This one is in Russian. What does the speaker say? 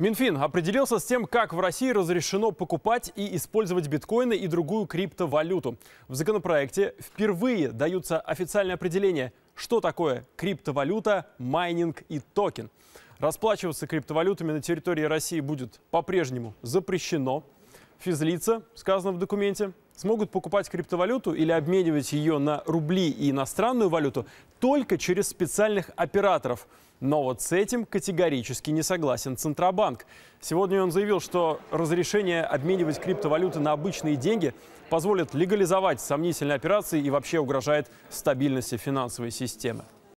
Минфин определился с тем, как в России разрешено покупать и использовать биткоины и другую криптовалюту. В законопроекте впервые даются официальные определения, что такое криптовалюта, майнинг и токен. Расплачиваться криптовалютами на территории России будет по-прежнему запрещено физлица, сказано в документе, смогут покупать криптовалюту или обменивать ее на рубли и иностранную валюту только через специальных операторов. Но вот с этим категорически не согласен Центробанк. Сегодня он заявил, что разрешение обменивать криптовалюты на обычные деньги позволит легализовать сомнительные операции и вообще угрожает стабильности финансовой системы.